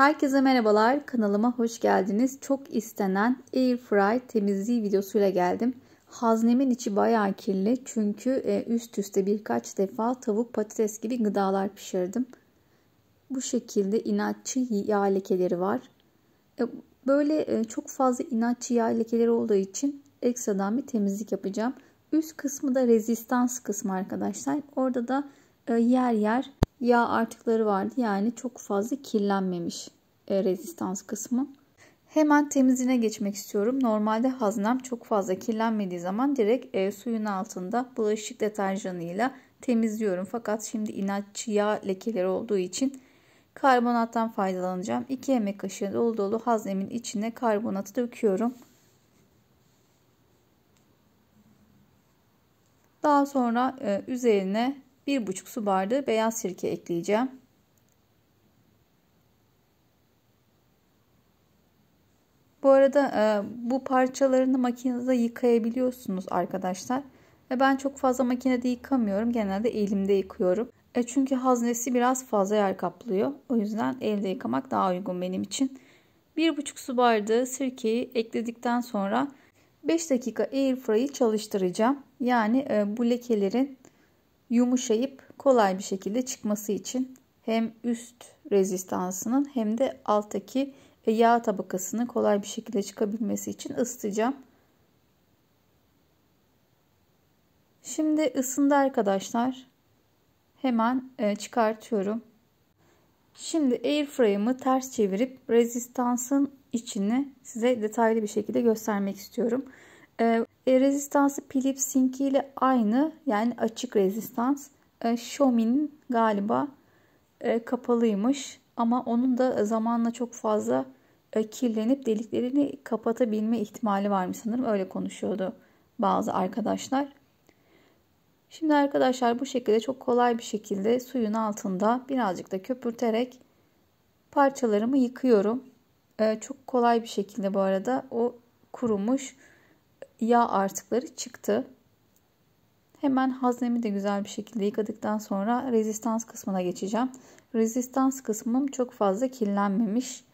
Herkese merhabalar. Kanalıma hoş geldiniz. Çok istenen air fry temizliği videosuyla geldim. Haznemin içi bayağı kirli çünkü e, üst üste birkaç defa tavuk, patates gibi gıdalar pişirdim. Bu şekilde inatçı yağ lekeleri var. E, böyle e, çok fazla inatçı yağ lekeleri olduğu için ekstradan bir temizlik yapacağım. Üst kısmı da rezistans kısmı arkadaşlar. Orada da yer yer yağ artıkları vardı. Yani çok fazla kirlenmemiş e, rezistans kısmı. Hemen temizliğine geçmek istiyorum. Normalde haznem çok fazla kirlenmediği zaman direkt e, suyun altında bulaşık deterjanıyla temizliyorum. Fakat şimdi inatçı yağ lekeleri olduğu için karbonattan faydalanacağım. 2 yemek kaşığı dolu dolu haznemin içine karbonatı döküyorum. Daha sonra e, üzerine 1,5 su bardağı beyaz sirke ekleyeceğim. Bu arada e, bu parçalarını makinede yıkayabiliyorsunuz arkadaşlar. E, ben çok fazla makinede yıkamıyorum. Genelde elimde yıkıyorum. E, çünkü haznesi biraz fazla yer kaplıyor. O yüzden elde yıkamak daha uygun benim için. 1,5 su bardağı sirkeyi ekledikten sonra 5 dakika airfryer'ı çalıştıracağım. Yani e, bu lekelerin yumuşayıp kolay bir şekilde çıkması için hem üst rezistansının hem de alttaki e, yağ tabakasının kolay bir şekilde çıkabilmesi için ısıtacağım. Şimdi ısındı arkadaşlar. Hemen e, çıkartıyorum. Şimdi airframe'ı ters çevirip rezistansın içini size detaylı bir şekilde göstermek istiyorum. Ee, e, rezistansı Philips'inki ile aynı yani açık rezistans. E, Xiaomi'nin galiba e, kapalıymış ama onun da zamanla çok fazla e, kirlenip deliklerini kapatabilme ihtimali varmış sanırım. Öyle konuşuyordu bazı arkadaşlar. Şimdi arkadaşlar bu şekilde çok kolay bir şekilde suyun altında birazcık da köpürterek parçalarımı yıkıyorum. Ee, çok kolay bir şekilde bu arada o kurumuş yağ artıkları çıktı. Hemen haznemi de güzel bir şekilde yıkadıktan sonra rezistans kısmına geçeceğim. Rezistans kısmım çok fazla kirlenmemiş.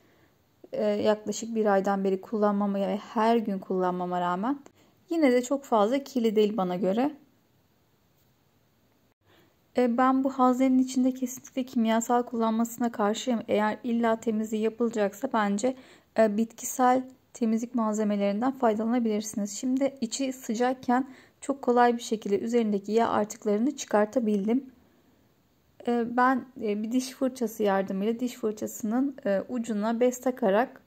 Ee, yaklaşık bir aydan beri kullanmama ve her gün kullanmama rağmen yine de çok fazla kirli değil bana göre. Ee, ben bu haznenin içinde kesinlikle kimyasal kullanmasına karşıyım. Eğer illa temizliği yapılacaksa bence e, bitkisel temizlik malzemelerinden faydalanabilirsiniz. Şimdi içi sıcakken çok kolay bir şekilde üzerindeki yağ artıklarını çıkartabildim. Ee, ben e, bir diş fırçası yardımıyla diş fırçasının e, ucuna bez takarak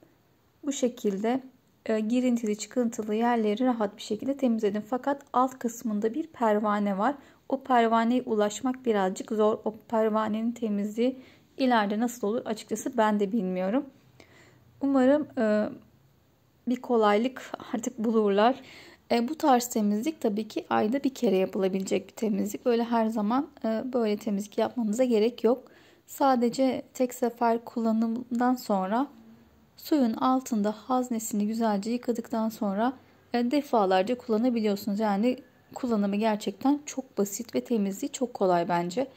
bu şekilde e, girintili çıkıntılı yerleri rahat bir şekilde temizledim. Fakat alt kısmında bir pervane var. O pervaneye ulaşmak birazcık zor. O pervanenin temizliği ileride nasıl olur açıkçası ben de bilmiyorum. Umarım bir kolaylık artık bulurlar. E, bu tarz temizlik tabii ki ayda bir kere yapılabilecek bir temizlik. Böyle her zaman e, böyle temizlik yapmanıza gerek yok. Sadece tek sefer kullanımdan sonra suyun altında haznesini güzelce yıkadıktan sonra e, defalarca kullanabiliyorsunuz. Yani kullanımı gerçekten çok basit ve temizliği çok kolay bence.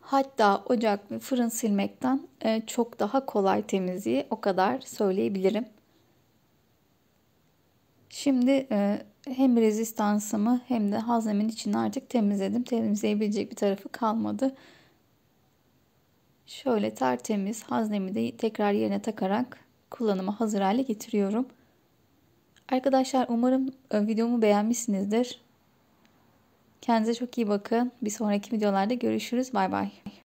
Hatta ocak ve fırın silmekten e, çok daha kolay temizliği o kadar söyleyebilirim. Şimdi e, hem rezistansımı hem de hazemin içini artık temizledim. Temizleyebilecek bir tarafı kalmadı. Şöyle tertemiz haznemi de tekrar yerine takarak kullanıma hazır hale getiriyorum. Arkadaşlar umarım e, videomu beğenmişsinizdir. Kendinize çok iyi bakın. Bir sonraki videolarda görüşürüz. Bay bay.